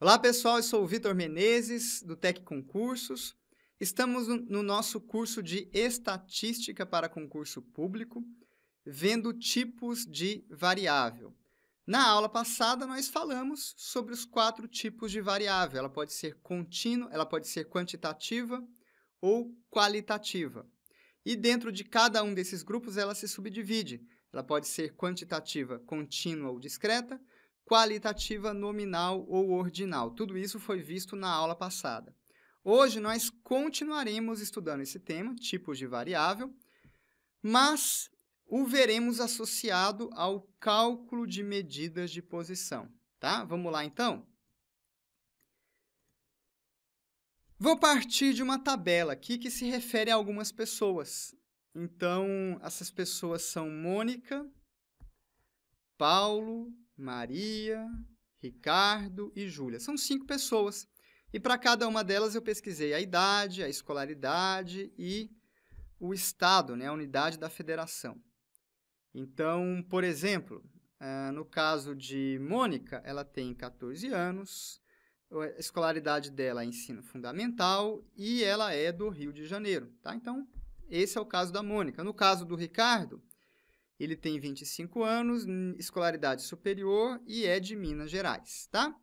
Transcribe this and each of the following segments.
Olá pessoal, eu sou o Vitor Menezes do Tec Concursos. Estamos no nosso curso de Estatística para Concurso Público, vendo tipos de variável. Na aula passada, nós falamos sobre os quatro tipos de variável. Ela pode ser contínua, ela pode ser quantitativa, ou qualitativa. E dentro de cada um desses grupos, ela se subdivide. Ela pode ser quantitativa, contínua ou discreta, qualitativa, nominal ou ordinal. Tudo isso foi visto na aula passada. Hoje nós continuaremos estudando esse tema, tipos de variável, mas o veremos associado ao cálculo de medidas de posição, tá? Vamos lá então? Vou partir de uma tabela aqui que se refere a algumas pessoas. Então, essas pessoas são Mônica, Paulo, Maria, Ricardo e Júlia. São cinco pessoas. E para cada uma delas eu pesquisei a idade, a escolaridade e o estado, né, a unidade da federação. Então, por exemplo, eh, no caso de Mônica, ela tem 14 anos, a escolaridade dela é ensino fundamental e ela é do Rio de Janeiro, tá? Então, esse é o caso da Mônica. No caso do Ricardo, ele tem 25 anos, escolaridade superior e é de Minas Gerais, tá?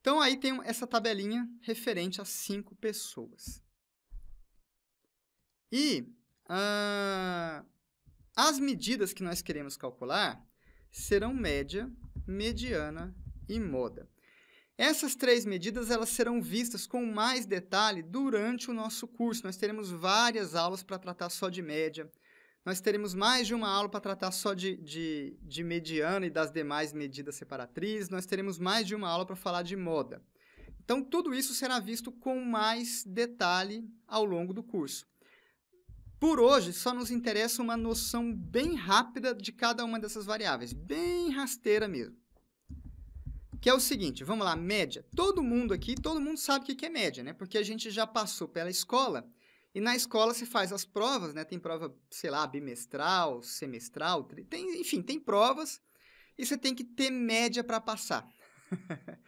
Então, aí tem essa tabelinha referente a cinco pessoas. E ah, as medidas que nós queremos calcular serão média, mediana e moda. Essas três medidas elas serão vistas com mais detalhe durante o nosso curso. Nós teremos várias aulas para tratar só de média. Nós teremos mais de uma aula para tratar só de, de, de, mediana e das demais medidas separatrizes. Nós teremos mais de uma aula para falar de moda. Então, tudo isso será visto com mais detalhe ao longo do curso. Por hoje, só nos interessa uma noção bem rápida de cada uma dessas variáveis, bem rasteira mesmo que é o seguinte, vamos lá, média. Todo mundo aqui, todo mundo sabe o que é média, né? Porque a gente já passou pela escola e na escola se faz as provas, né? Tem prova, sei lá, bimestral, semestral, tem, enfim, tem provas e você tem que ter média para passar.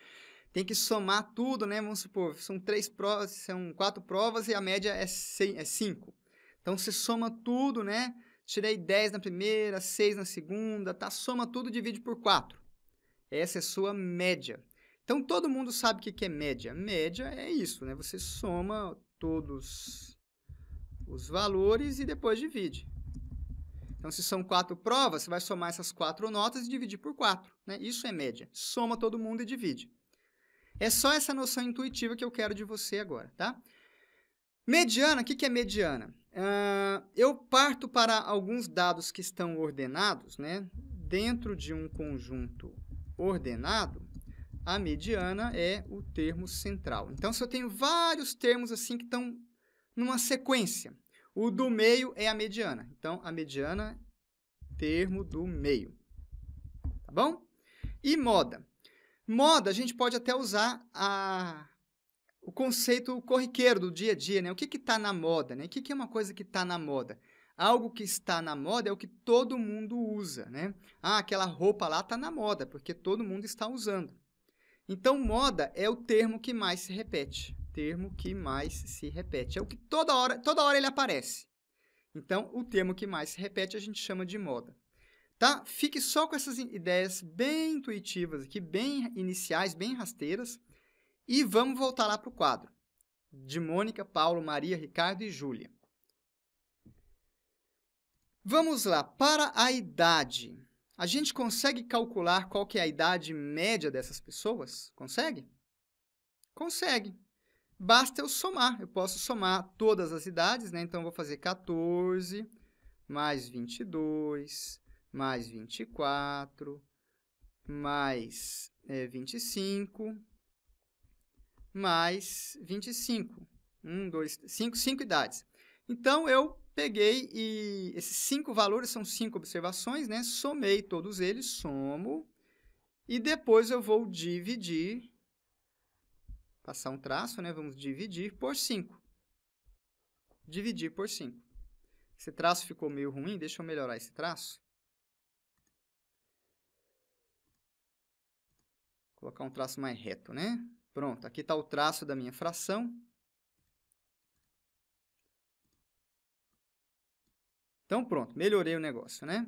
tem que somar tudo, né? Vamos supor, são três provas, são quatro provas e a média é, seis, é cinco. Então você soma tudo, né? Tirei 10 na primeira, 6 na segunda, tá? Soma tudo, divide por 4. Essa é a sua média. Então todo mundo sabe o que é média. Média é isso, né? Você soma todos os valores e depois divide. Então, se são quatro provas, você vai somar essas quatro notas e dividir por quatro. Né? Isso é média. Soma todo mundo e divide. É só essa noção intuitiva que eu quero de você agora, tá? Mediana, o que, que é mediana? Uh, eu parto para alguns dados que estão ordenados, né? Dentro de um conjunto ordenado, a mediana é o termo central. Então, se eu tenho vários termos assim que estão numa sequência, o do meio é a mediana. Então, a mediana, termo do meio. Tá bom? E moda. Moda, a gente pode até usar a, o conceito corriqueiro do dia a dia, né? O que está na moda, né? O que, que é uma coisa que está na moda? algo que está na moda é o que todo mundo usa, né? Ah, aquela roupa lá está na moda, porque todo mundo está usando. Então, moda é o termo que mais se repete. Termo que mais se repete. É o que toda hora, toda hora ele aparece. Então, o termo que mais se repete a gente chama de moda. Tá? Fique só com essas ideias bem intuitivas aqui, bem iniciais, bem rasteiras. E vamos voltar lá para o quadro. De Mônica, Paulo, Maria, Ricardo e Júlia. Vamos lá, para a idade. A gente consegue calcular qual que é a idade média dessas pessoas? Consegue? Consegue. Basta eu somar. Eu posso somar todas as idades, né? Então, eu vou fazer 14 mais 22 mais 24 mais é, 25 mais 25. 1, 2, 5, 5 idades. Então, eu peguei e esses cinco valores são cinco observações, né? Somei todos eles, somo, e depois eu vou dividir, passar um traço, né? Vamos dividir por 5. Dividir por 5. Esse traço ficou meio ruim, deixa eu melhorar esse traço. colocar um traço mais reto, né? Pronto, aqui está o traço da minha fração. Então, pronto, melhorei o negócio, né?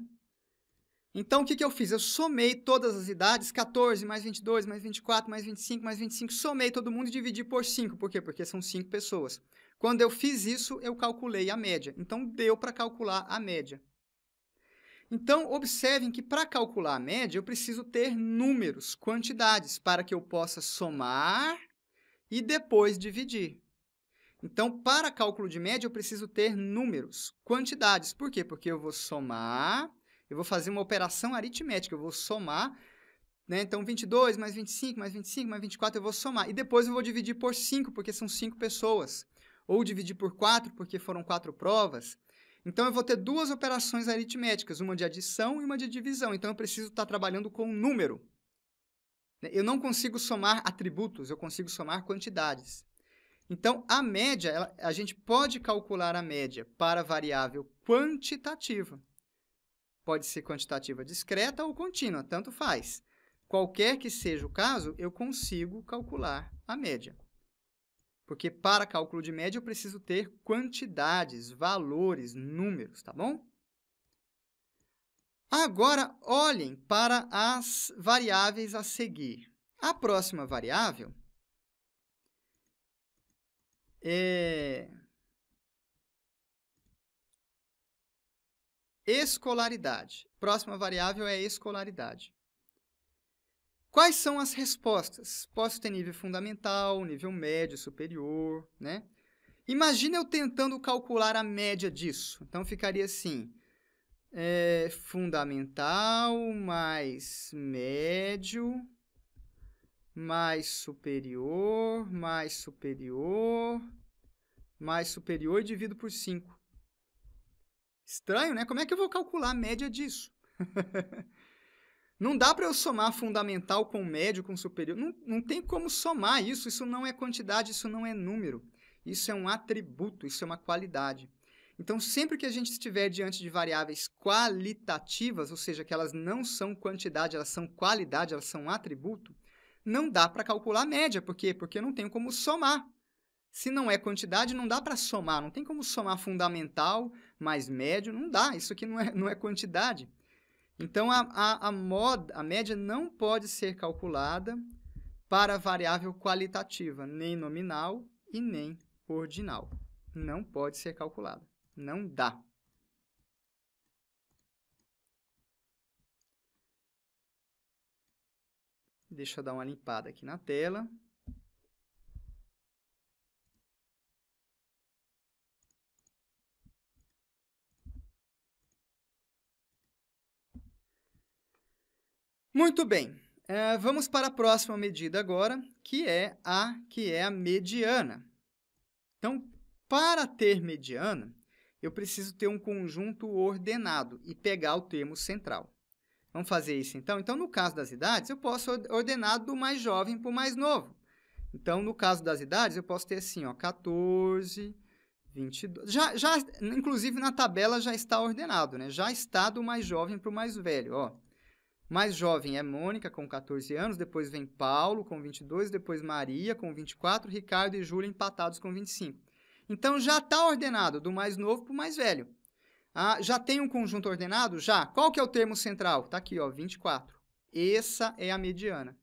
Então, o que, que eu fiz? Eu somei todas as idades, 14, mais 22, mais 24, mais 25, mais 25, somei todo mundo e dividi por 5. Por quê? Porque são 5 pessoas. Quando eu fiz isso, eu calculei a média. Então, deu para calcular a média. Então, observem que para calcular a média, eu preciso ter números, quantidades, para que eu possa somar e depois dividir. Então, para cálculo de média, eu preciso ter números, quantidades. Por quê? Porque eu vou somar, eu vou fazer uma operação aritmética, eu vou somar, né? Então, 22 mais 25, mais 25, mais 24, eu vou somar. E depois eu vou dividir por 5, porque são 5 pessoas. Ou dividir por 4, porque foram 4 provas. Então, eu vou ter duas operações aritméticas, uma de adição e uma de divisão. Então, eu preciso estar trabalhando com número. Eu não consigo somar atributos, eu consigo somar quantidades. Então, a média, ela, a gente pode calcular a média para variável quantitativa. Pode ser quantitativa discreta ou contínua, tanto faz. Qualquer que seja o caso, eu consigo calcular a média. Porque para cálculo de média eu preciso ter quantidades, valores, números, tá bom? Agora olhem para as variáveis a seguir. A próxima variável é... Escolaridade. Próxima variável é escolaridade. Quais são as respostas? Posso ter nível fundamental, nível médio, superior, né? Imagina eu tentando calcular a média disso. Então, ficaria assim, é, fundamental mais médio mais superior, mais superior, mais superior e divido por 5. Estranho, né? Como é que eu vou calcular a média disso? não dá para eu somar fundamental com médio, com superior. Não, não tem como somar isso. Isso não é quantidade, isso não é número. Isso é um atributo, isso é uma qualidade. Então, sempre que a gente estiver diante de variáveis qualitativas, ou seja, que elas não são quantidade, elas são qualidade, elas são atributo, não dá para calcular a média. Por quê? Porque eu não tenho como somar. Se não é quantidade, não dá para somar. Não tem como somar fundamental mais médio, não dá. Isso aqui não é, não é quantidade. Então, a, a, a, moda, a média não pode ser calculada para variável qualitativa, nem nominal e nem ordinal. Não pode ser calculada. Não dá. Deixa eu dar uma limpada aqui na tela. Muito bem, uh, vamos para a próxima medida agora, que é a que é a mediana. Então, para ter mediana, eu preciso ter um conjunto ordenado e pegar o termo central. Vamos fazer isso então? Então, no caso das idades, eu posso ordenar do mais jovem para o mais novo. Então, no caso das idades, eu posso ter assim, ó, 14, 22. Já, já, inclusive, na tabela já está ordenado, né? Já está do mais jovem para o mais velho, ó. Mais jovem é Mônica, com 14 anos, depois vem Paulo, com 22, depois Maria, com 24, Ricardo e Júlia empatados com 25. Então, já está ordenado do mais novo para o mais velho. Ah, já tem um conjunto ordenado? Já. Qual que é o termo central? Está aqui, ó, 24. Essa é a mediana.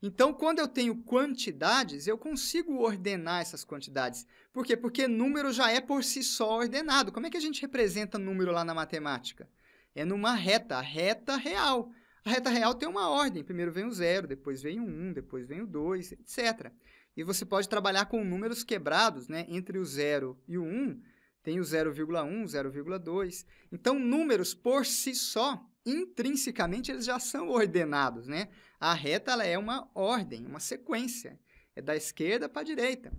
Então, quando eu tenho quantidades, eu consigo ordenar essas quantidades. Por quê? Porque número já é por si só ordenado. Como é que a gente representa número lá na matemática? É numa reta, a reta real. A reta real tem uma ordem. Primeiro vem o zero, depois vem o 1, um, depois vem o 2, etc. E você pode trabalhar com números quebrados né, entre o zero e o 1, um, tem o 0,1, 0,2. Então, números por si só, intrinsecamente, eles já são ordenados, né? A reta ela é uma ordem, uma sequência. É da esquerda para a direita.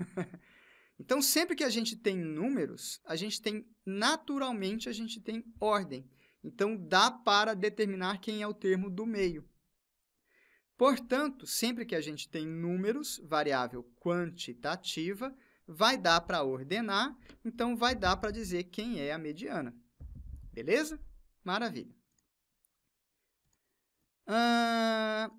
então, sempre que a gente tem números, a gente tem, naturalmente, a gente tem ordem. Então, dá para determinar quem é o termo do meio. Portanto, sempre que a gente tem números, variável quantitativa, vai dar para ordenar, então vai dar para dizer quem é a mediana. Beleza? Maravilha. Ah,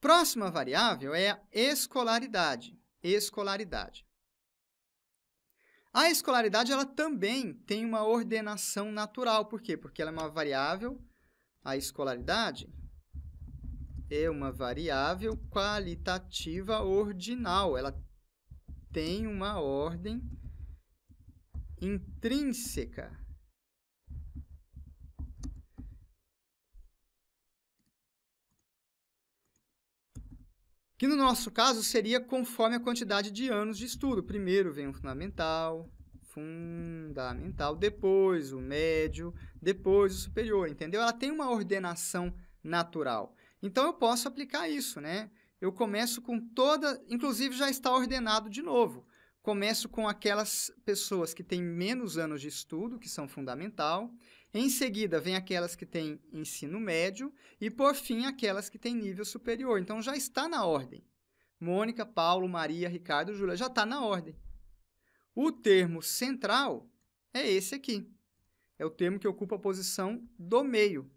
próxima variável é a escolaridade. Escolaridade. A escolaridade ela também tem uma ordenação natural. Por quê? Porque ela é uma variável, a escolaridade é uma variável qualitativa ordinal. Ela tem uma ordem intrínseca. Que no nosso caso seria conforme a quantidade de anos de estudo. Primeiro vem o fundamental, fundamental, depois o médio, depois o superior, entendeu? Ela tem uma ordenação natural. Então eu posso aplicar isso, né? eu começo com toda, inclusive já está ordenado de novo. Começo com aquelas pessoas que têm menos anos de estudo, que são fundamental. Em seguida, vem aquelas que têm ensino médio. E, por fim, aquelas que têm nível superior. Então, já está na ordem. Mônica, Paulo, Maria, Ricardo, Júlia, já está na ordem. O termo central é esse aqui. É o termo que ocupa a posição do meio.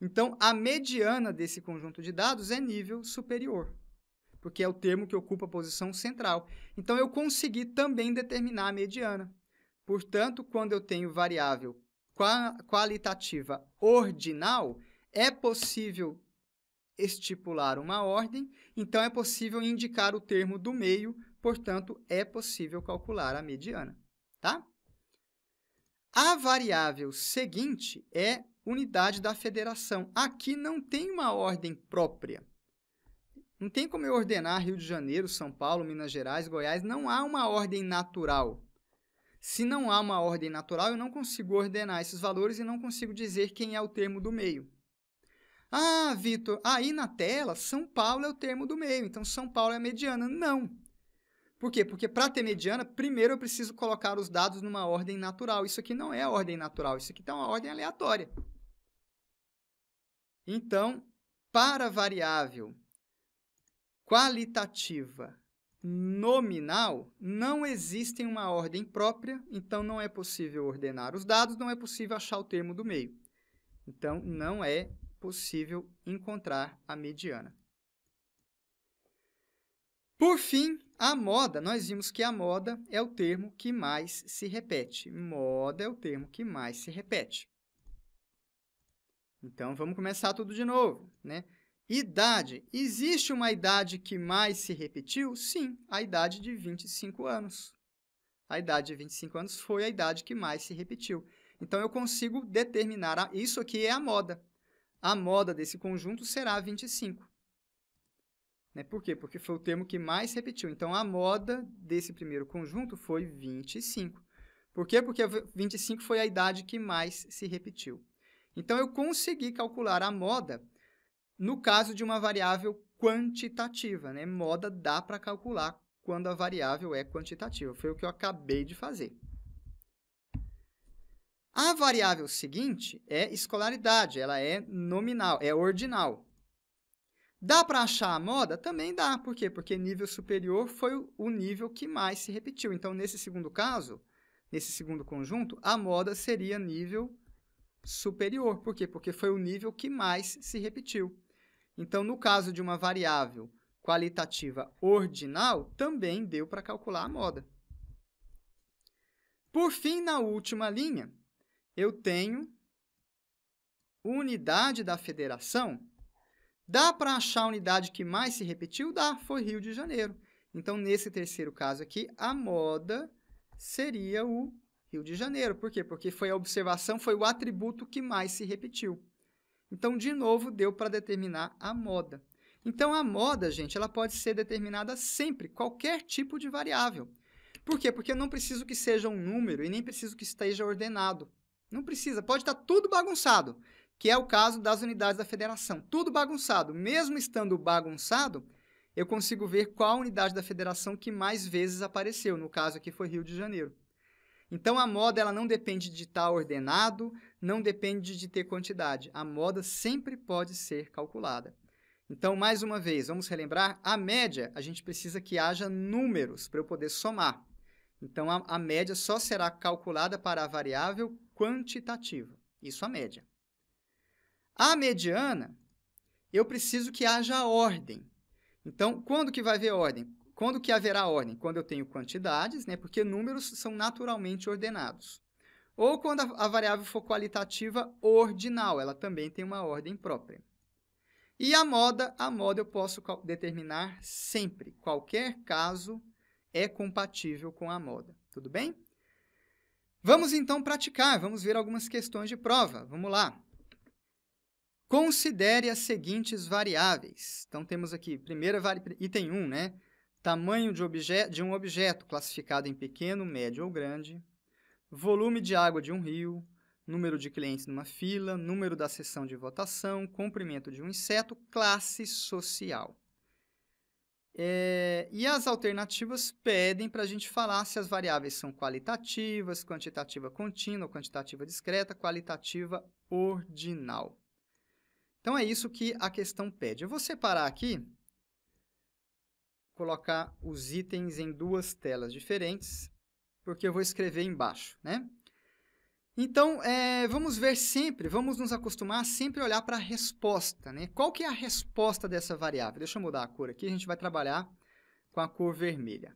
Então, a mediana desse conjunto de dados é nível superior porque é o termo que ocupa a posição central. Então, eu consegui também determinar a mediana. Portanto, quando eu tenho variável qualitativa ordinal, é possível estipular uma ordem, então é possível indicar o termo do meio, portanto, é possível calcular a mediana, tá? A variável seguinte é unidade da federação. Aqui não tem uma ordem própria. Não tem como eu ordenar Rio de Janeiro, São Paulo, Minas Gerais, Goiás. Não há uma ordem natural. Se não há uma ordem natural, eu não consigo ordenar esses valores e não consigo dizer quem é o termo do meio. Ah, Vitor, aí na tela, São Paulo é o termo do meio, então São Paulo é a mediana. Não. Por quê? Porque para ter mediana, primeiro eu preciso colocar os dados numa ordem natural. Isso aqui não é a ordem natural, isso aqui está uma ordem aleatória. Então, para a variável qualitativa nominal, não existem uma ordem própria, então não é possível ordenar os dados, não é possível achar o termo do meio. Então, não é possível encontrar a mediana. Por fim, a moda. Nós vimos que a moda é o termo que mais se repete. Moda é o termo que mais se repete. Então, vamos começar tudo de novo, né? Idade. Existe uma idade que mais se repetiu? Sim, a idade de 25 anos. A idade de 25 anos foi a idade que mais se repetiu. Então, eu consigo determinar, a... Ah, isso aqui é a moda. A moda desse conjunto será 25. Né? Por quê? Porque foi o termo que mais repetiu. Então, a moda desse primeiro conjunto foi 25. Por quê? Porque 25 foi a idade que mais se repetiu. Então, eu consegui calcular a moda no caso de uma variável quantitativa, né? Moda dá para calcular quando a variável é quantitativa. Foi o que eu acabei de fazer. A variável seguinte é escolaridade, ela é nominal, é ordinal. Dá para achar a moda? Também dá. Por quê? Porque nível superior foi o nível que mais se repetiu. Então, nesse segundo caso, nesse segundo conjunto, a moda seria nível superior. Por quê? Porque foi o nível que mais se repetiu. Então, no caso de uma variável qualitativa ordinal, também deu para calcular a moda. Por fim, na última linha, eu tenho unidade da federação. Dá para achar a unidade que mais se repetiu? Dá, foi Rio de Janeiro. Então, nesse terceiro caso aqui, a moda seria o Rio de Janeiro. Por quê? Porque foi a observação, foi o atributo que mais se repetiu. Então, de novo, deu para determinar a moda. Então, a moda, gente, ela pode ser determinada sempre, qualquer tipo de variável. Por quê? Porque eu não preciso que seja um número e nem preciso que esteja ordenado. Não precisa, pode estar tá tudo bagunçado, que é o caso das unidades da federação. Tudo bagunçado. Mesmo estando bagunçado, eu consigo ver qual unidade da federação que mais vezes apareceu. No caso aqui foi Rio de Janeiro. Então a moda ela não depende de estar tá ordenado, não depende de ter quantidade. A moda sempre pode ser calculada. Então, mais uma vez, vamos relembrar, a média, a gente precisa que haja números para eu poder somar. Então, a, a média só será calculada para a variável quantitativa. Isso a média. A mediana, eu preciso que haja ordem. Então, quando que vai haver ordem? Quando que haverá ordem? Quando eu tenho quantidades, né? Porque números são naturalmente ordenados. Ou quando a variável for qualitativa ordinal, ela também tem uma ordem própria. E a moda, a moda eu posso determinar sempre. Qualquer caso é compatível com a moda. Tudo bem? Vamos então praticar, vamos ver algumas questões de prova. Vamos lá. Considere as seguintes variáveis. Então temos aqui, primeira item 1, né? tamanho de, de um objeto classificado em pequeno, médio ou grande, volume de água de um rio, número de clientes numa fila, número da sessão de votação, comprimento de um inseto, classe social. É, e as alternativas pedem para a gente falar se as variáveis são qualitativas, quantitativa contínua, quantitativa discreta, qualitativa ordinal. Então é isso que a questão pede. Eu vou separar aqui colocar os itens em duas telas diferentes, porque eu vou escrever embaixo, né? Então, é, vamos ver sempre, vamos nos acostumar a sempre olhar para a resposta, né? Qual que é a resposta dessa variável? Deixa eu mudar a cor aqui, a gente vai trabalhar com a cor vermelha.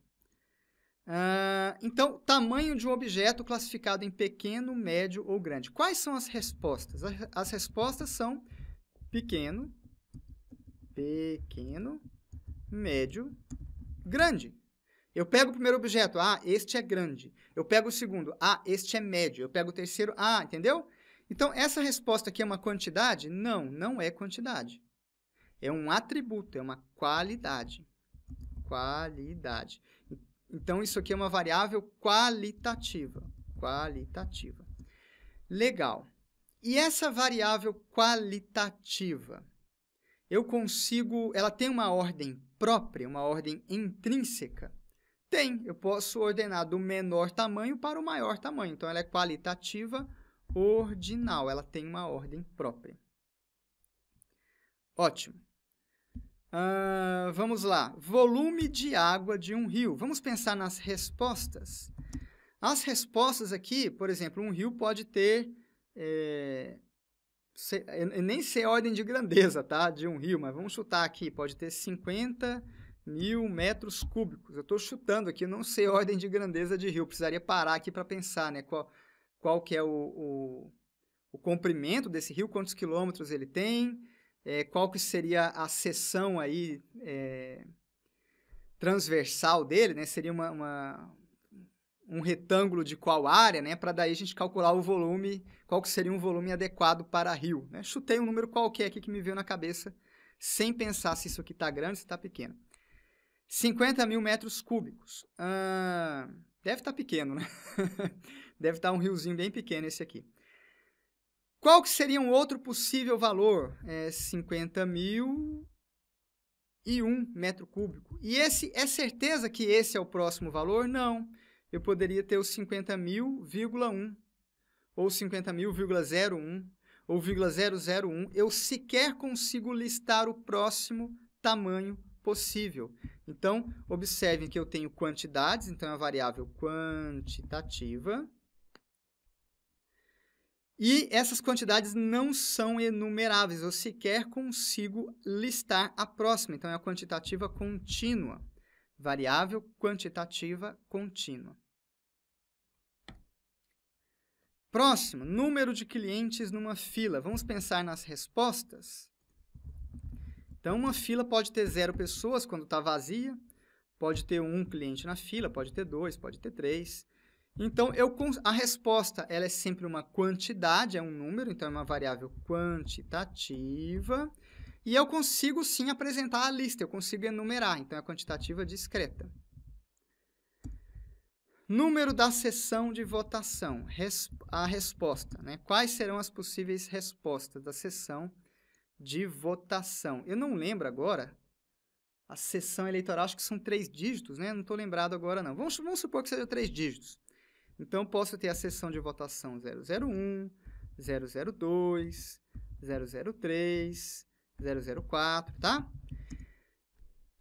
Ah, então, tamanho de um objeto classificado em pequeno, médio ou grande. Quais são as respostas? As respostas são pequeno, pequeno, médio, grande. Eu pego o primeiro objeto, ah, este é grande. Eu pego o segundo, ah, este é médio. Eu pego o terceiro, ah, entendeu? Então, essa resposta aqui é uma quantidade? Não, não é quantidade. É um atributo, é uma qualidade. Qualidade. Então, isso aqui é uma variável qualitativa. Qualitativa. Legal. E essa variável qualitativa, eu consigo, ela tem uma ordem própria, uma ordem intrínseca? Tem, eu posso ordenar do menor tamanho para o maior tamanho. Então, ela é qualitativa ordinal, ela tem uma ordem própria. Ótimo. Uh, vamos lá. Volume de água de um rio. Vamos pensar nas respostas. As respostas aqui, por exemplo, um rio pode ter é, é, é, nem sei a ordem de grandeza, tá? De um rio, mas vamos chutar aqui. Pode ter 50 mil metros cúbicos. Eu estou chutando aqui, não sei a ordem de grandeza de rio. Precisaria parar aqui para pensar, né? Qual, qual que é o, o, o, comprimento desse rio, quantos quilômetros ele tem, é, qual que seria a seção aí é, transversal dele, né? Seria uma, uma um retângulo de qual área, né, para daí a gente calcular o volume, qual que seria um volume adequado para rio. Né? Chutei um número qualquer aqui que me veio na cabeça, sem pensar se isso aqui está grande ou se está pequeno. 50 mil metros cúbicos. deve estar tá pequeno, né? deve estar tá um riozinho bem pequeno esse aqui. Qual que seria um outro possível valor? É 50 mil e um metro cúbico. E esse é certeza que esse é o próximo valor? Não. Não eu poderia ter os 50 mil,1 ou 50 mil,01 ou 0,001. Eu sequer consigo listar o próximo tamanho possível. Então, observem que eu tenho quantidades, então é a variável quantitativa. E essas quantidades não são enumeráveis, eu sequer consigo listar a próxima, então é a quantitativa contínua, variável quantitativa contínua. Próximo, número de clientes numa fila. Vamos pensar nas respostas? Então, uma fila pode ter zero pessoas quando está vazia, pode ter um cliente na fila, pode ter dois, pode ter três. Então, eu, a resposta ela é sempre uma quantidade, é um número, então é uma variável quantitativa. E eu consigo sim apresentar a lista, eu consigo enumerar, então é quantitativa discreta. Número da sessão de votação, res, a resposta, né? Quais serão as possíveis respostas da sessão de votação? Eu não lembro agora. A sessão eleitoral, acho que são três dígitos, né? Não estou lembrado agora, não. Vamos, vamos supor que seja três dígitos. Então, posso ter a sessão de votação 001, 002, 003, 004, tá?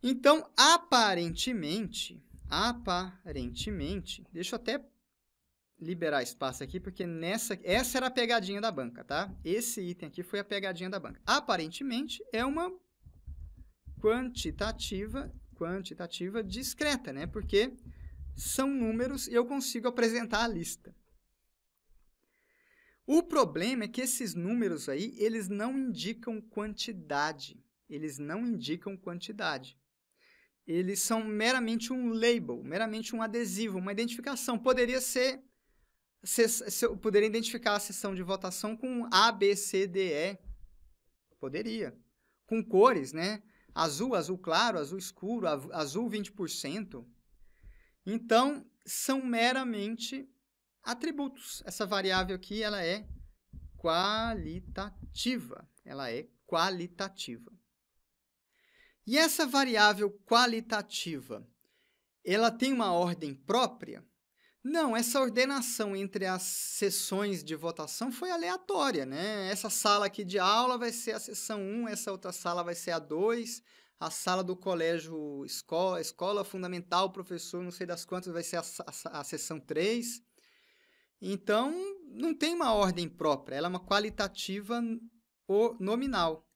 Então, aparentemente, aparentemente, deixa eu até liberar espaço aqui, porque nessa, essa era a pegadinha da banca, tá? Esse item aqui foi a pegadinha da banca. Aparentemente, é uma quantitativa, quantitativa discreta, né? Porque são números e eu consigo apresentar a lista. O problema é que esses números aí, eles não indicam quantidade. Eles não indicam quantidade eles são meramente um label, meramente um adesivo, uma identificação. Poderia ser, se, se eu poderia identificar a sessão de votação com A, B, C, D, E. Poderia. Com cores, né? Azul, azul claro, azul escuro, azul 20%. Então, são meramente atributos. Essa variável aqui, ela é qualitativa. Ela é qualitativa. E essa variável qualitativa, ela tem uma ordem própria? Não, essa ordenação entre as sessões de votação foi aleatória, né? Essa sala aqui de aula vai ser a sessão 1, essa outra sala vai ser a 2, a sala do colégio escola, escola fundamental, professor, não sei das quantas, vai ser a, a, a sessão 3. Então, não tem uma ordem própria, ela é uma qualitativa nominal.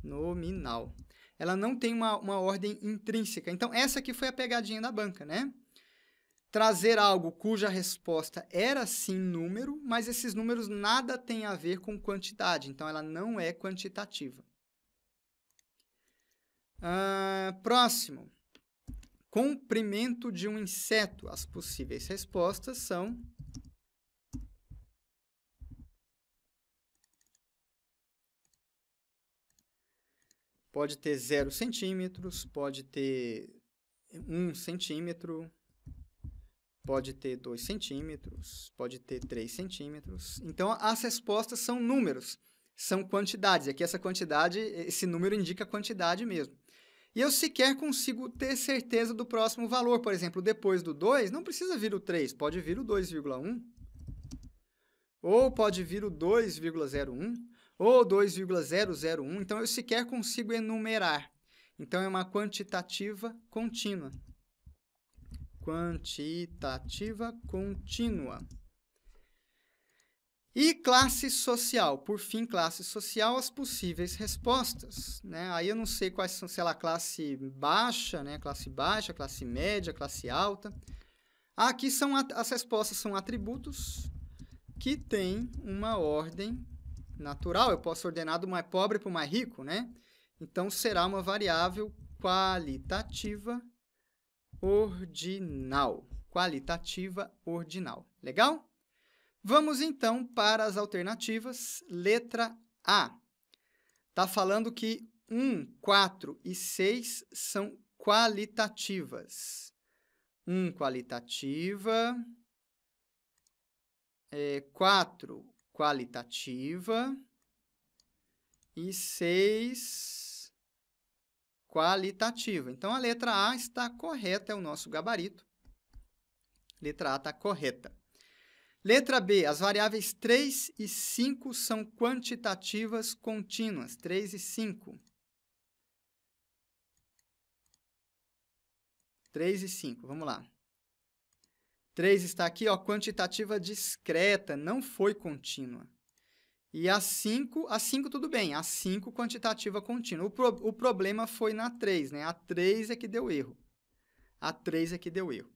Nominal ela não tem uma, uma ordem intrínseca. Então, essa aqui foi a pegadinha da banca, né? Trazer algo cuja resposta era sim número, mas esses números nada têm a ver com quantidade, então ela não é quantitativa. Ah, próximo. Comprimento de um inseto. As possíveis respostas são Pode ter 0 centímetros, pode ter 1 um centímetro, pode ter 2 centímetros, pode ter 3 centímetros. Então, as respostas são números, são quantidades. Aqui essa quantidade, esse número indica a quantidade mesmo. E eu sequer consigo ter certeza do próximo valor. Por exemplo, depois do 2, não precisa vir o 3, pode vir o 2,1. Ou pode vir o 2,01 ou 2,001, então eu sequer consigo enumerar. Então é uma quantitativa contínua. Quantitativa contínua. E classe social, por fim, classe social, as possíveis respostas. Né? Aí eu não sei quais são, sei lá, classe baixa, né? classe baixa, classe média, classe alta. Aqui são as respostas são atributos que têm uma ordem natural, eu posso ordenar do mais pobre para o mais rico, né? Então, será uma variável qualitativa ordinal. Qualitativa ordinal. Legal? Vamos então para as alternativas. Letra A. Está falando que 1, 4 e 6 são qualitativas. 1 qualitativa, é, 4 qualitativa e 6 qualitativa. Então, a letra A está correta, é o nosso gabarito. Letra A está correta. Letra B, as variáveis 3 e 5 são quantitativas contínuas. 3 e 5. 3 e 5, vamos lá. 3 está aqui, ó, quantitativa discreta, não foi contínua. E a 5, a 5 tudo bem, a 5 quantitativa contínua. O, pro, o problema foi na 3, né? A 3 é que deu erro. A 3 é que deu erro.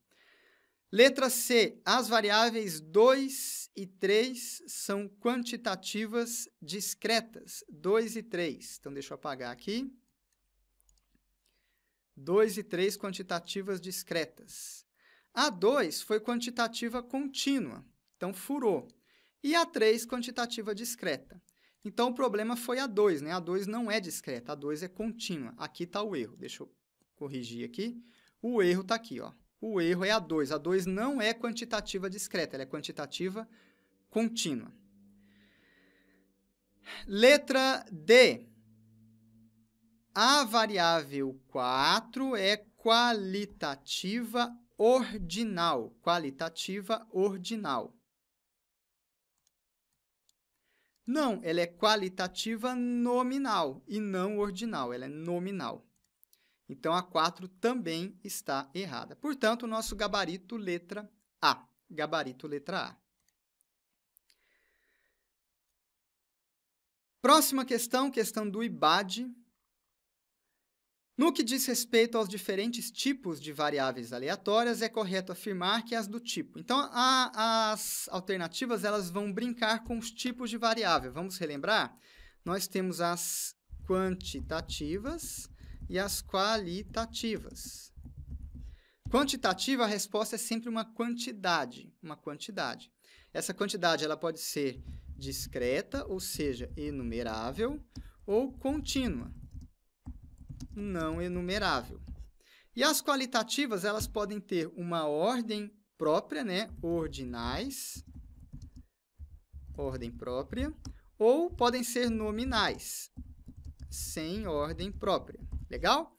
Letra C, as variáveis 2 e 3 são quantitativas discretas. 2 e 3. Então, deixa eu apagar aqui. 2 e 3 quantitativas discretas. A 2 foi quantitativa contínua, então furou. E a 3, quantitativa discreta. Então o problema foi a 2, né? A 2 não é discreta, a 2 é contínua. Aqui está o erro. Deixa eu corrigir aqui. O erro está aqui, ó. O erro é a 2. A 2 não é quantitativa discreta, ela é quantitativa contínua. Letra D. A variável 4 é qualitativa ordinal, qualitativa ordinal. Não, ela é qualitativa nominal e não ordinal, ela é nominal. Então, a 4 também está errada. Portanto, o nosso gabarito letra A. Gabarito letra A. Próxima questão, questão do IBAD, no que diz respeito aos diferentes tipos de variáveis aleatórias, é correto afirmar que as do tipo. Então, a, as alternativas elas vão brincar com os tipos de variável. Vamos relembrar? Nós temos as quantitativas e as qualitativas. Quantitativa, a resposta é sempre uma quantidade, uma quantidade. Essa quantidade ela pode ser discreta, ou seja, enumerável, ou contínua, não enumerável. E as qualitativas, elas podem ter uma ordem própria, né? Ordinais, ordem própria, ou podem ser nominais, sem ordem própria. Legal?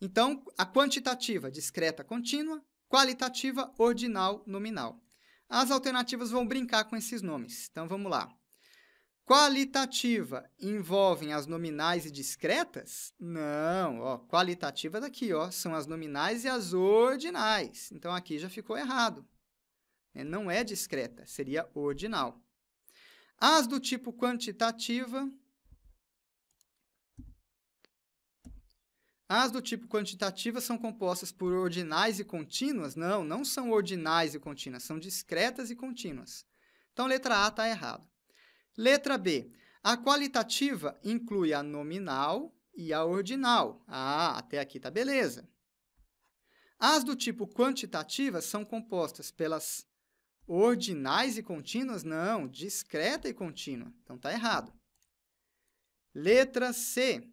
Então, a quantitativa, discreta contínua, qualitativa, ordinal, nominal. As alternativas vão brincar com esses nomes. Então, vamos lá. Qualitativa envolvem as nominais e discretas? Não, ó, é daqui ó, são as nominais e as ordinais. Então aqui já ficou errado. Né? Não é discreta, seria ordinal. As do tipo quantitativa. As do tipo quantitativa são compostas por ordinais e contínuas? Não, não são ordinais e contínuas, são discretas e contínuas. Então, letra A está errada. Letra B. A qualitativa inclui a nominal e a ordinal. Ah, até aqui tá beleza. As do tipo quantitativa são compostas pelas ordinais e contínuas? Não, discreta e contínua. Então tá errado. Letra C.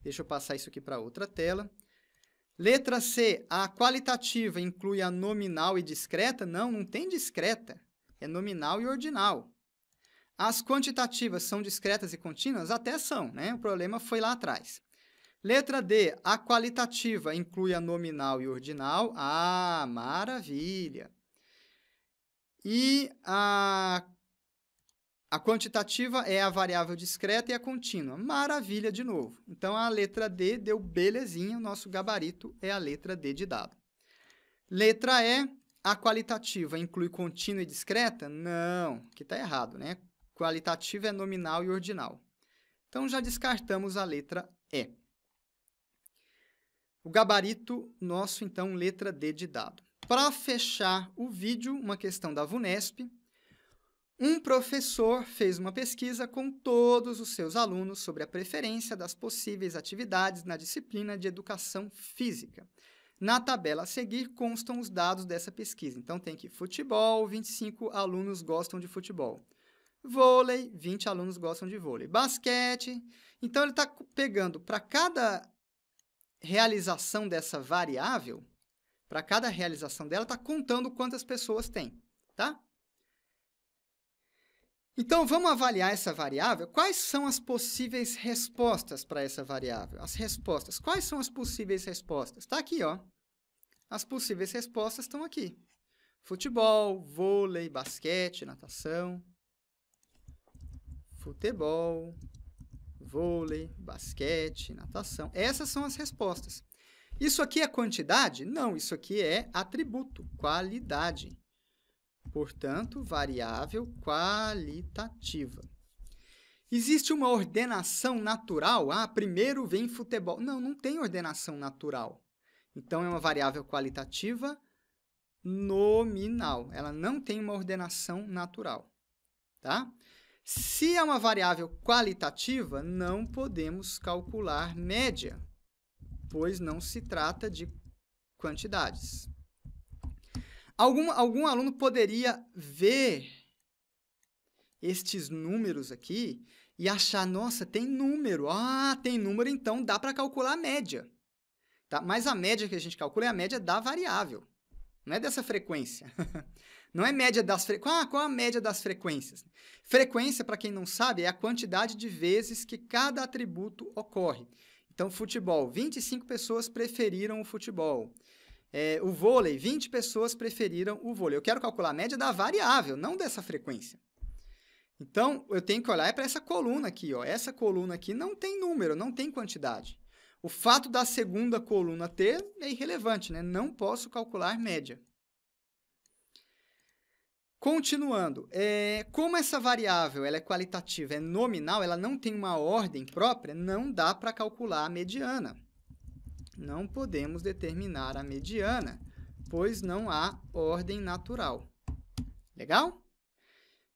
Deixa eu passar isso aqui para outra tela. Letra C, a qualitativa inclui a nominal e discreta? Não, não tem discreta. É nominal e ordinal. As quantitativas são discretas e contínuas? Até são, né? O problema foi lá atrás. Letra D, a qualitativa inclui a nominal e ordinal. Ah, maravilha! E a a quantitativa é a variável discreta e a contínua. Maravilha de novo. Então, a letra D deu belezinha, o nosso gabarito é a letra D de dado. Letra E, a qualitativa inclui contínua e discreta? Não, que está errado, né? Qualitativa é nominal e ordinal. Então, já descartamos a letra E. O gabarito nosso, então, letra D de dado. Para fechar o vídeo, uma questão da VUNESP. Um professor fez uma pesquisa com todos os seus alunos sobre a preferência das possíveis atividades na disciplina de educação física. Na tabela a seguir constam os dados dessa pesquisa. Então tem que futebol, 25 alunos gostam de futebol. Vôlei, 20 alunos gostam de vôlei. Basquete. Então ele está pegando para cada realização dessa variável, para cada realização dela, está contando quantas pessoas tem, tá? Então vamos avaliar essa variável. Quais são as possíveis respostas para essa variável? As respostas. Quais são as possíveis respostas? Está aqui, ó. As possíveis respostas estão aqui. Futebol, vôlei, basquete, natação. Futebol, vôlei, basquete, natação. Essas são as respostas. Isso aqui é quantidade? Não, isso aqui é atributo, qualidade portanto, variável qualitativa. Existe uma ordenação natural? Ah, primeiro vem futebol. Não, não tem ordenação natural. Então, é uma variável qualitativa nominal. Ela não tem uma ordenação natural, tá? Se é uma variável qualitativa, não podemos calcular média, pois não se trata de quantidades. Algum, algum aluno poderia ver estes números aqui e achar, nossa, tem número. Ah, tem número, então dá para calcular a média. Tá? Mas a média que a gente calcula é a média da variável. Não é dessa frequência. não é média das frequências. Ah, qual a média das frequências? Frequência, para quem não sabe, é a quantidade de vezes que cada atributo ocorre. Então, futebol. 25 pessoas preferiram o futebol. É, o vôlei, 20 pessoas preferiram o vôlei. Eu quero calcular a média da variável, não dessa frequência. Então, eu tenho que olhar para essa coluna aqui. Ó. Essa coluna aqui não tem número, não tem quantidade. O fato da segunda coluna ter é irrelevante, né? Não posso calcular média. Continuando, é, como essa variável ela é qualitativa, é nominal, ela não tem uma ordem própria, não dá para calcular a mediana não podemos determinar a mediana, pois não há ordem natural. Legal?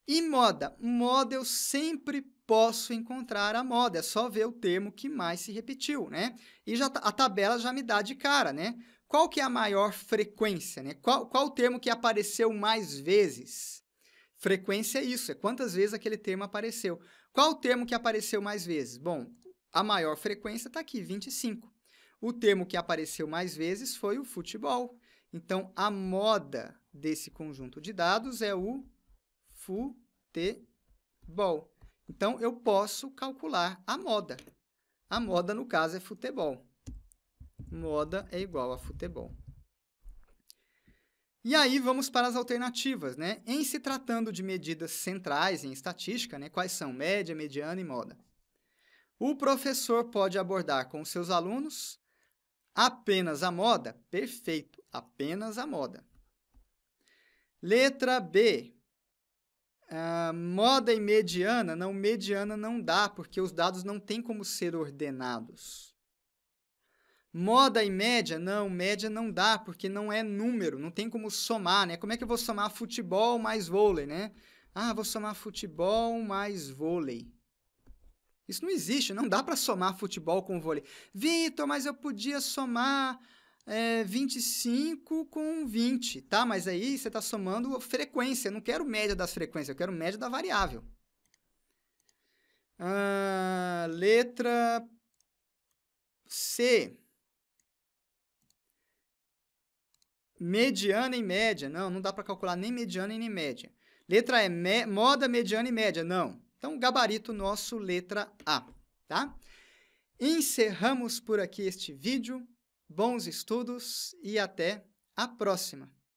E moda? Moda eu sempre posso encontrar a moda, é só ver o termo que mais se repetiu, né? E já tá, a tabela já me dá de cara, né? Qual que é a maior frequência, né? Qual, qual o termo que apareceu mais vezes? Frequência é isso, é quantas vezes aquele termo apareceu. Qual o termo que apareceu mais vezes? Bom, a maior frequência está aqui, 25. O termo que apareceu mais vezes foi o futebol. Então, a moda desse conjunto de dados é o futebol. Então, eu posso calcular a moda. A moda, no caso, é futebol. Moda é igual a futebol. E aí vamos para as alternativas, né? Em se tratando de medidas centrais em estatística, né, quais são média, mediana e moda? O professor pode abordar com seus alunos Apenas a moda? Perfeito, apenas a moda. Letra B. Uh, moda e mediana? Não, mediana não dá, porque os dados não têm como ser ordenados. Moda e média? Não, média não dá, porque não é número, não tem como somar, né? Como é que eu vou somar futebol mais vôlei, né? Ah, vou somar futebol mais vôlei. Isso não existe, não dá para somar futebol com vôlei. Vitor, mas eu podia somar é, 25 com 20, tá? Mas aí você está somando frequência. Eu não quero média das frequências, eu quero média da variável. Ah, letra C. Mediana e média. Não, não dá para calcular nem mediana e nem média. Letra E, me moda, mediana e média. Não. Então, gabarito nosso, letra A, tá? Encerramos por aqui este vídeo. Bons estudos e até a próxima!